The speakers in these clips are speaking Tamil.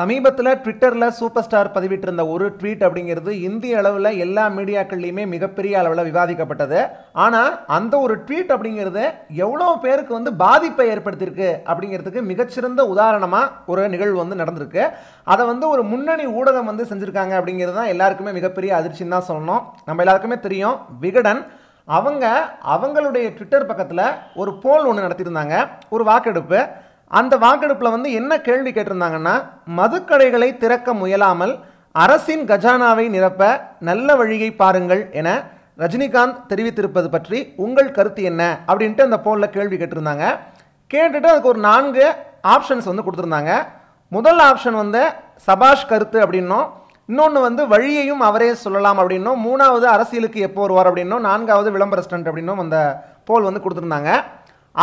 சமீபத்தில் ட்விட்டரில் சூப்பர் ஸ்டார் பதிவிட்டிருந்த ஒரு ட்வீட் அப்படிங்கிறது இந்திய அளவில் எல்லா மீடியாக்கள்லையுமே மிகப்பெரிய அளவில் விவாதிக்கப்பட்டது ஆனால் அந்த ஒரு ட்வீட் அப்படிங்கிறது எவ்வளோ பேருக்கு வந்து பாதிப்பை ஏற்படுத்தியிருக்கு அப்படிங்கிறதுக்கு மிகச்சிறந்த உதாரணமாக ஒரு நிகழ்வு வந்து நடந்திருக்கு அதை வந்து ஒரு முன்னணி ஊடகம் வந்து செஞ்சுருக்காங்க அப்படிங்கிறது தான் எல்லாருக்குமே மிகப்பெரிய அதிர்ச்சின்னு தான் சொல்லணும் நம்ம எல்லாருக்குமே தெரியும் விகடன் அவங்க அவங்களுடைய ட்விட்டர் பக்கத்தில் ஒரு போல் ஒன்று நடத்தியிருந்தாங்க ஒரு வாக்கெடுப்பு அந்த வாக்கெடுப்பில் வந்து என்ன கேள்வி கேட்டிருந்தாங்கன்னா மதுக்கடைகளை திறக்க முயலாமல் அரசின் கஜானாவை நிரப்ப நல்ல வழியை பாருங்கள் என ரஜினிகாந்த் தெரிவித்திருப்பது பற்றி உங்கள் கருத்து என்ன அப்படின்ட்டு அந்த போனில் கேள்வி கேட்டிருந்தாங்க கேட்டுட்டு அதுக்கு ஒரு நான்கு ஆப்ஷன்ஸ் வந்து கொடுத்துருந்தாங்க முதல் ஆப்ஷன் வந்து சபாஷ் கருத்து அப்படின்னும் இன்னொன்று வந்து வழியையும் அவரே சொல்லலாம் அப்படின்னும் மூணாவது அரசியலுக்கு எப்போ வருவார் அப்படின்னும் நான்காவது விளம்பர ஸ்டண்ட் அப்படின்னும் அந்த போல் வந்து கொடுத்துருந்தாங்க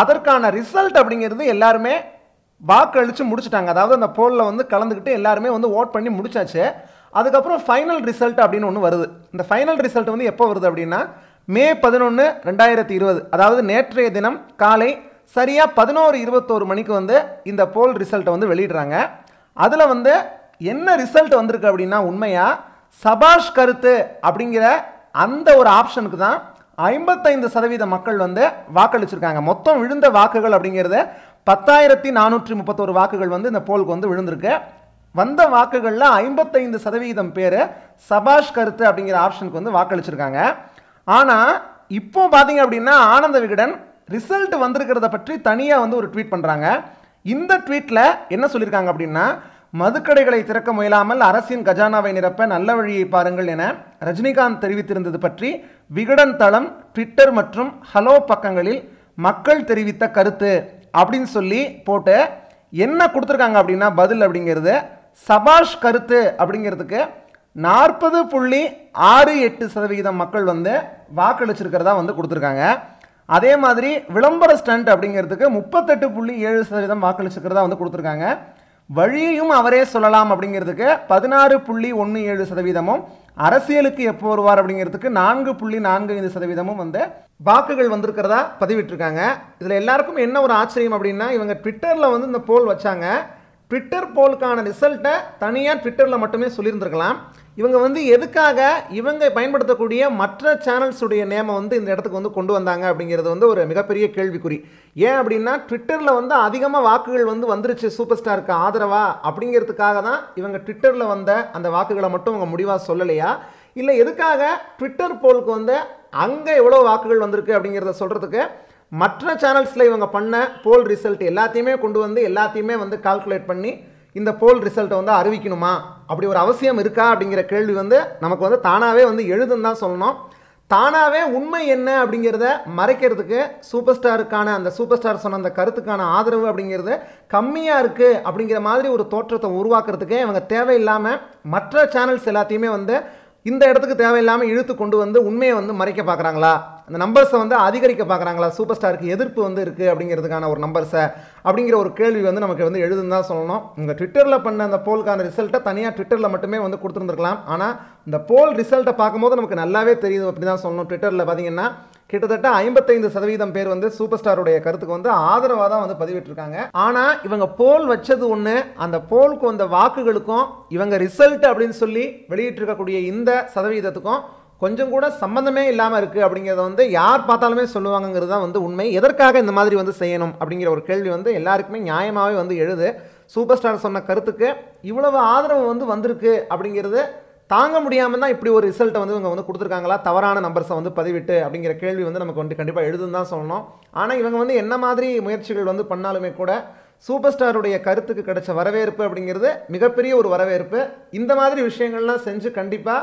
அதற்கான ரிசல்ட் அப்படிங்கிறது எல்லாருமே வாக்களித்து முடிச்சுட்டாங்க அதாவது அந்த போலில் வந்து கலந்துக்கிட்டு எல்லாருமே வந்து ஓட் பண்ணி முடிச்சாச்சு அதுக்கப்புறம் ஃபைனல் ரிசல்ட் அப்படின்னு ஒன்று வருது இந்த ஃபைனல் ரிசல்ட் வந்து எப்போ வருது அப்படின்னா மே பதினொன்று ரெண்டாயிரத்தி இருபது அதாவது நேற்றைய தினம் காலை சரியாக பதினோரு இருபத்தோரு மணிக்கு வந்து இந்த போல் ரிசல்ட்டை வந்து வெளியிடுறாங்க அதில் வந்து என்ன ரிசல்ட் வந்திருக்கு அப்படின்னா உண்மையாக சபாஷ் கருத்து அப்படிங்கிற அந்த ஒரு ஆப்ஷனுக்கு தான் ஐம்பத்தைந்து சதவீத மக்கள் வந்து வாக்களிச்சிருக்காங்க மொத்தம் விழுந்த வாக்குகள் அப்படிங்கிறத பத்தாயிரத்தி நானூற்றி முப்பத்தோரு வாக்குகள் வந்து இந்த போலுக்கு வந்து விழுந்திருக்கு வந்த வாக்குகளில் ஐம்பத்தைந்து சதவீதம் பேர் சபாஷ் கருத்து அப்படிங்கிற ஆப்ஷனுக்கு வந்து வாக்களிச்சிருக்காங்க ஆனால் இப்போ பார்த்தீங்க அப்படின்னா ஆனந்த விகடன் ரிசல்ட் வந்திருக்கிறத பற்றி தனியாக வந்து ஒரு ட்வீட் பண்ணுறாங்க இந்த ட்வீட்டில் என்ன சொல்லியிருக்காங்க அப்படின்னா மதுக்கடைகளை திறக்க முயலாமல் அரசின் கஜானாவை நிரப்ப நல்ல வழியை பாருங்கள் என ரஜினிகாந்த் தெரிவித்திருந்தது பற்றி விகடன் தளம் ட்விட்டர் மற்றும் ஹலோ பக்கங்களில் மக்கள் தெரிவித்த கருத்து அப்படின்னு சொல்லி போட்டு என்ன கொடுத்துருக்காங்க அப்படின்னா பதில் அப்படிங்கிறது சபாஷ் கருத்து அப்படிங்கிறதுக்கு நாற்பது புள்ளி ஆறு எட்டு சதவிகிதம் மக்கள் வந்து வாக்களிச்சிருக்கிறதா வந்து கொடுத்துருக்காங்க அதே மாதிரி விளம்பர ஸ்டண்ட் அப்படிங்கிறதுக்கு முப்பத்தெட்டு புள்ளி ஏழு சதவீதம் வாக்களிச்சிருக்கிறதா வந்து கொடுத்துருக்காங்க வழியையும் அவரே சொல்லலாம் அப்படிங்கிறதுக்கு பதினாறு புள்ளி ஒன்று ஏழு சதவீதமும் அரசியலுக்கு எப்போ வருவார் அப்படிங்கிறதுக்கு நான்கு புள்ளி நான்கு ஐந்து சதவீதமும் வந்து வாக்குகள் வந்திருக்கிறதா பதிவிட்டிருக்காங்க இதில் எல்லாருக்கும் என்ன ஒரு ஆச்சரியம் அப்படின்னா இவங்க ட்விட்டரில் வந்து இந்த போல் வச்சாங்க ட்விட்டர் போலுக்கான ரிசல்ட்டை தனியாக ட்விட்டரில் மட்டுமே சொல்லியிருந்திருக்கலாம் இவங்க வந்து எதுக்காக இவங்க பயன்படுத்தக்கூடிய மற்ற சேனல்ஸுடைய நேமை வந்து இந்த இடத்துக்கு வந்து கொண்டு வந்தாங்க அப்படிங்கிறது வந்து ஒரு மிகப்பெரிய கேள்விக்குறி ஏன் அப்படின்னா ட்விட்டரில் வந்து அதிகமாக வாக்குகள் வந்து வந்துருச்சு சூப்பர் ஸ்டாருக்கு ஆதரவா அப்படிங்கிறதுக்காக தான் இவங்க ட்விட்டரில் வந்த அந்த வாக்குகளை மட்டும் அவங்க முடிவாக சொல்லலையா இல்லை எதுக்காக ட்விட்டர் போலுக்கு வந்து அங்கே எவ்வளோ வாக்குகள் வந்திருக்கு அப்படிங்கிறத சொல்கிறதுக்கு மற்ற சேனல்ஸில் இவங்க பண்ண போல் ரிசல்ட் எல்லாத்தையுமே கொண்டு வந்து எல்லாத்தையுமே வந்து கால்குலேட் பண்ணி இந்த போல் ரிசல்ட்டை வந்து அறிவிக்கணுமா அப்படி ஒரு அவசியம் இருக்கா அப்படிங்கிற கேள்வி வந்து நமக்கு வந்து தானாகவே வந்து எழுதுன்னு தான் சொல்லணும் தானாகவே உண்மை என்ன அப்படிங்கிறத மறைக்கிறதுக்கு சூப்பர் ஸ்டாருக்கான அந்த சூப்பர் ஸ்டார் சொன்ன அந்த கருத்துக்கான ஆதரவு அப்படிங்கிறது கம்மியாக இருக்குது அப்படிங்கிற மாதிரி ஒரு தோற்றத்தை உருவாக்குறதுக்கு இவங்க தேவையில்லாமல் மற்ற சேனல்ஸ் எல்லாத்தையுமே வந்து இந்த இடத்துக்கு தேவையில்லாமல் இழுத்து கொண்டு வந்து உண்மையை வந்து மறைக்க பார்க்குறாங்களா அந்த நம்பர்ஸை வந்து அதிகரிக்க பார்க்குறாங்களா சூப்பர் ஸ்டாருக்கு எதிர்ப்பு வந்து இருக்குது அப்படிங்கிறதுக்கான ஒரு நம்பர்ஸை அப்படிங்கிற ஒரு கேள்வி வந்து நமக்கு வந்து எழுதுன்னு தான் சொல்லணும் உங்கள் ட்விட்டரில் பண்ண அந்த போலுக்கான ரிசல்ட்டை தனியாக ட்விட்டரில் மட்டுமே வந்து கொடுத்துருந்துருக்கலாம் ஆனால் இந்த போல் ரிசல்ட்டை பார்க்கும்போது நமக்கு நல்லாவே தெரியுது அப்படி தான் சொல்லணும் ட்விட்டரில் பார்த்தீங்கன்னா கிட்டத்தட்ட ஐம்பத்தைந்து சதவீதம் பேர் வந்து சூப்பர் ஸ்டாருடைய கருத்துக்கு வந்து ஆதரவாக தான் வந்து பதிவிட்டிருக்காங்க ஆனால் இவங்க போல் வச்சது ஒன்று அந்த போலுக்கு வந்த வாக்குகளுக்கும் இவங்க ரிசல்ட் அப்படின்னு சொல்லி வெளியிட்டிருக்கக்கூடிய இந்த சதவீதத்துக்கும் கொஞ்சம் கூட சம்மந்தமே இல்லாமல் இருக்குது அப்படிங்கிறத வந்து யார் பார்த்தாலுமே சொல்லுவாங்கங்கிறது தான் வந்து உண்மை எதற்காக இந்த மாதிரி வந்து செய்யணும் அப்படிங்கிற ஒரு கேள்வி வந்து எல்லாருக்குமே நியாயமாகவே வந்து எழுது சூப்பர் ஸ்டார் சொன்ன கருத்துக்கு இவ்வளவு ஆதரவு வந்து வந்திருக்கு அப்படிங்கிறது தாங்க முடியாமல் தான் இப்படி ஒரு ரிசல்ட்டை வந்து இவங்க வந்து கொடுத்துருக்காங்களா தவறான நம்பர்ஸை வந்து பதிவிட்டு அப்படிங்கிற கேள்வி வந்து நமக்கு வந்து கண்டிப்பாக எழுதுன்னு தான் சொல்லணும் ஆனால் இவங்க வந்து என்ன மாதிரி முயற்சிகள் வந்து பண்ணாலுமே கூட சூப்பர் ஸ்டாருடைய கருத்துக்கு கிடைச்ச வரவேற்பு அப்படிங்கிறது மிகப்பெரிய ஒரு வரவேற்பு இந்த மாதிரி விஷயங்கள்லாம் செஞ்சு கண்டிப்பாக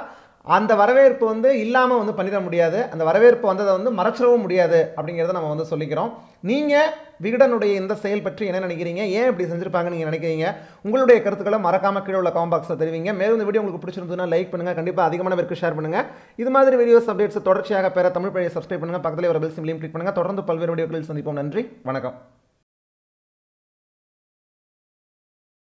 அந்த வரவேற்பு வந்து இல்லாமல் வந்து பண்ணிட முடியாது அந்த வரவேற்பு வந்ததை வந்து மறைச்சிடவும் முடியாது அப்படிங்கிறத நம்ம வந்து சொல்லிக்கிறோம் நீங்கள் விகடனுடைய இந்த செயல் பற்றி என்ன நினைக்கிறீங்க ஏன் இப்படி செஞ்சுருப்பாங்கன்னு நீங்கள் நினைக்கிறீங்க உங்களுடைய கருத்துக்களை மறக்காமல் கீழே உள்ள காம் பாக்ஸில் தெரிவிங்க மேலும் இந்த வீடியோ உங்களுக்கு பிடிச்சிருந்ததுன்னா லைக் பண்ணுங்கள் கண்டிப்பாக அதிகமான பேருக்கு ஷேர் பண்ணுங்கள் இது மாதிரி வீடியோஸ் அப்டேட்ஸ் தொடர்ச்சியாக பெற தமிழ் பழைய சப்ஸ்கிரைப் பண்ணுங்கள் பக்கத்தில் ஒரு பெல் சிம்லையும் கிளிக் பண்ணுங்கள் தொடர்ந்து பல்வேறு வீடியோக்களில் சந்திப்போம் நன்றி வணக்கம்